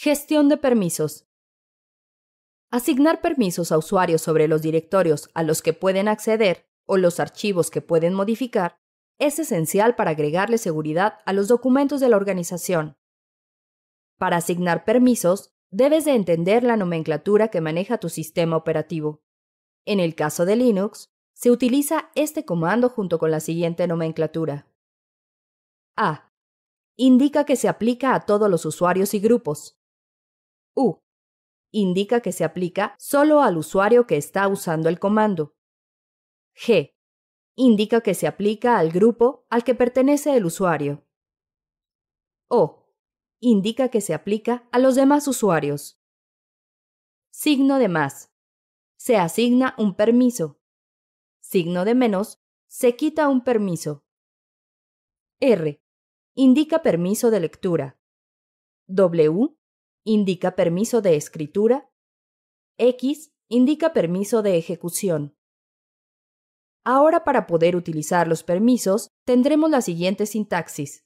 Gestión de permisos. Asignar permisos a usuarios sobre los directorios a los que pueden acceder o los archivos que pueden modificar es esencial para agregarle seguridad a los documentos de la organización. Para asignar permisos, debes de entender la nomenclatura que maneja tu sistema operativo. En el caso de Linux, se utiliza este comando junto con la siguiente nomenclatura. A. Indica que se aplica a todos los usuarios y grupos, U. Indica que se aplica solo al usuario que está usando el comando. G. Indica que se aplica al grupo al que pertenece el usuario. O. Indica que se aplica a los demás usuarios. Signo de más. Se asigna un permiso. Signo de menos. Se quita un permiso. R. Indica permiso de lectura. W indica permiso de escritura, X indica permiso de ejecución. Ahora para poder utilizar los permisos tendremos la siguiente sintaxis.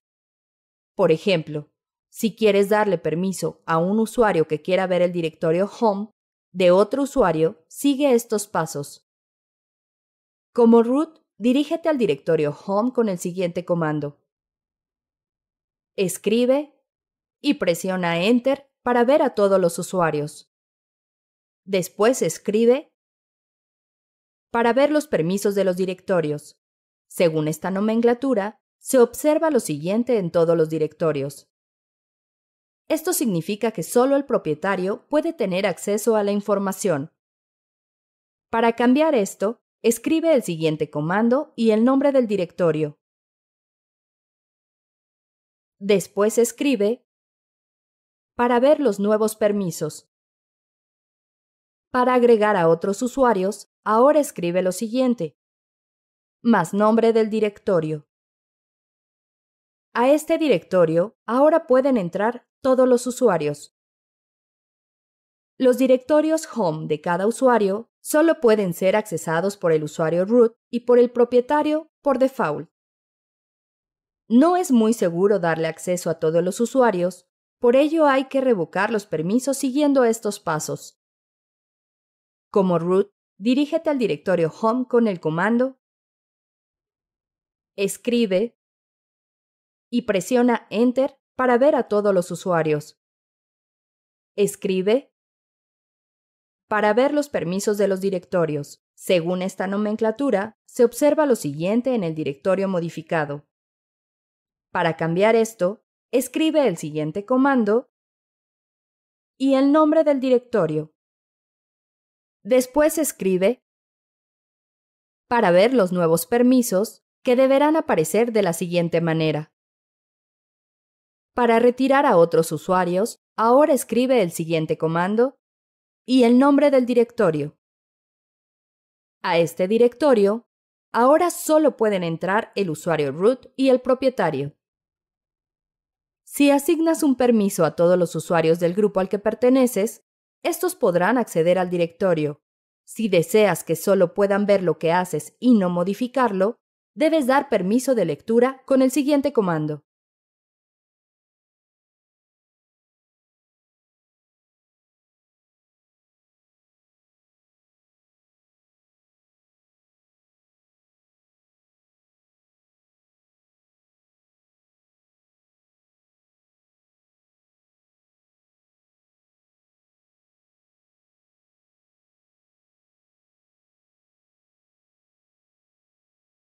Por ejemplo, si quieres darle permiso a un usuario que quiera ver el directorio home de otro usuario, sigue estos pasos. Como root, dirígete al directorio home con el siguiente comando. Escribe y presiona enter para ver a todos los usuarios. Después escribe para ver los permisos de los directorios. Según esta nomenclatura, se observa lo siguiente en todos los directorios. Esto significa que solo el propietario puede tener acceso a la información. Para cambiar esto, escribe el siguiente comando y el nombre del directorio. Después escribe para ver los nuevos permisos. Para agregar a otros usuarios, ahora escribe lo siguiente. Más nombre del directorio. A este directorio ahora pueden entrar todos los usuarios. Los directorios home de cada usuario solo pueden ser accesados por el usuario root y por el propietario por default. No es muy seguro darle acceso a todos los usuarios por ello hay que revocar los permisos siguiendo estos pasos. Como root, dirígete al directorio home con el comando escribe y presiona Enter para ver a todos los usuarios. Escribe para ver los permisos de los directorios. Según esta nomenclatura, se observa lo siguiente en el directorio modificado. Para cambiar esto, escribe el siguiente comando y el nombre del directorio. Después escribe para ver los nuevos permisos que deberán aparecer de la siguiente manera. Para retirar a otros usuarios, ahora escribe el siguiente comando y el nombre del directorio. A este directorio, ahora solo pueden entrar el usuario root y el propietario. Si asignas un permiso a todos los usuarios del grupo al que perteneces, estos podrán acceder al directorio. Si deseas que solo puedan ver lo que haces y no modificarlo, debes dar permiso de lectura con el siguiente comando.